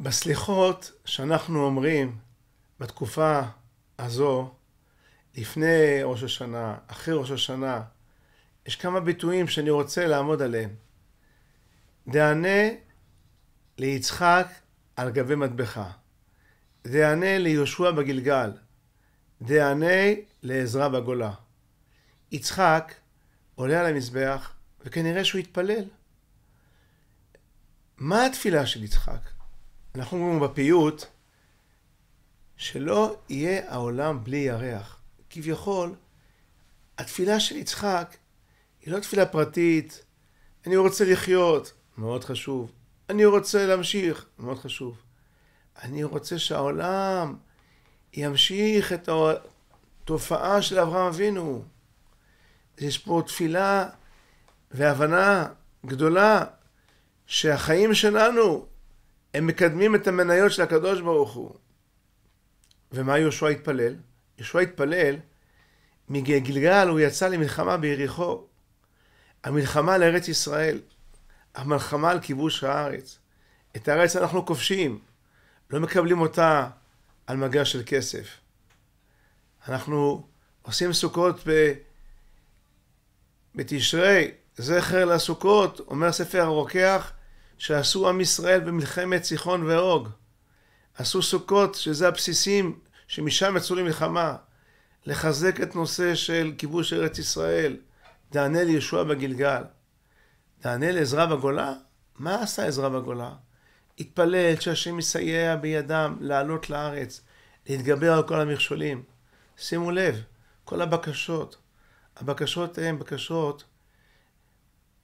בסליחות שאנחנו אומרים בתקופה הזו, לפני ראש השנה, אחרי ראש השנה, יש כמה ביטויים שאני רוצה לעמוד עליהם. דענה ליצחק על גבי מטבחה. דענה ליהושע בגלגל. דענה לעזרה בגולה. יצחק עולה על המזבח וכנראה שהוא התפלל. מה התפילה של יצחק? אנחנו אומרים בפיוט, שלא יהיה העולם בלי ירח. כביכול, התפילה של יצחק היא לא תפילה פרטית, אני רוצה לחיות, מאוד חשוב. אני רוצה להמשיך, מאוד חשוב. אני רוצה שהעולם ימשיך את התופעה של אברהם אבינו. יש פה תפילה והבנה גדולה שהחיים שלנו הם מקדמים את המניות של הקדוש ברוך הוא. ומה יהושע התפלל? יהושע התפלל, מגלגל הוא יצא למלחמה ביריחו. המלחמה על ארץ ישראל, המלחמה על כיבוש הארץ. את הארץ אנחנו כובשים, לא מקבלים אותה על מגע של כסף. אנחנו עושים סוכות ב... בתשרי, זכר לסוכות, אומר ספר הרוקח, שעשו עם ישראל במלחמת סיחון ואוג. עשו סוכות, שזה הבסיסים שמשם יצאו למלחמה. לחזק את נושא של כיבוש ארץ ישראל. דענה לישוע בגלגל. דענה לעזרה בגולה? מה עשה עזרה בגולה? התפלל שהשם יסייע בידם לעלות לארץ, להתגבר על כל המכשולים. שימו לב, כל הבקשות, הבקשות הן בקשות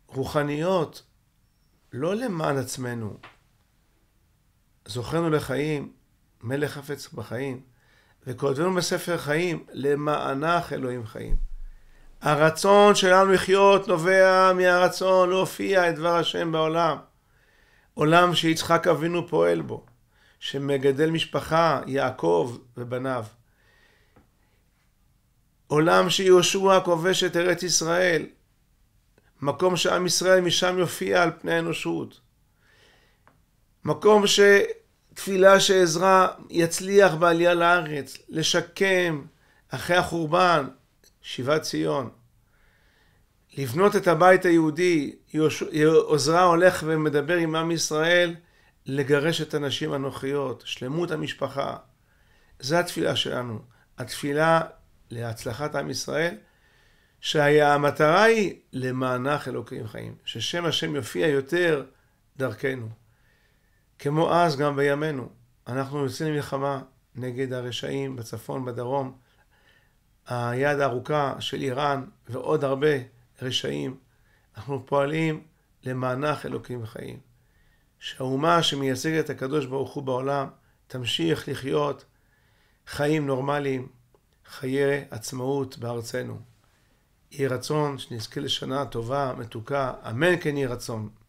רוחניות, לא למען עצמנו. זוכרנו לחיים, מלך חפץ בחיים, וכותבנו בספר חיים, למענך אלוהים חיים. הרצון שלנו לחיות נובע מהרצון להופיע את דבר השם בעולם. עולם שיצחק אבינו פועל בו, שמגדל משפחה, יעקב ובניו. עולם שיהושע כובש את ארץ ישראל, מקום שעם ישראל משם יופיע על פני האנושות. מקום שתפילה שעזרא יצליח בעלייה לארץ, לשקם אחרי החורבן, שיבת ציון. לבנות את הבית היהודי, עוזרא הולך ומדבר עם עם ישראל לגרש את הנשים הנוכריות, שלמות המשפחה. זו התפילה שלנו, התפילה להצלחת עם ישראל שהמטרה היא למענך אלוקים חיים, ששם השם יופיע יותר דרכנו. כמו אז גם בימינו, אנחנו יוצאים למלחמה נגד הרשעים בצפון, בדרום, היד הארוכה של איראן ועוד הרבה רשעים, אנחנו פועלים למענך אלוקים חיים. שהאומה שמייצגת את הקדוש ברוך הוא בעולם תמשיך לחיות חיים נורמליים, חיי עצמאות בארצנו. יהי רצון שנזכה לשנה טובה, מתוקה, אמן כן יהי רצון.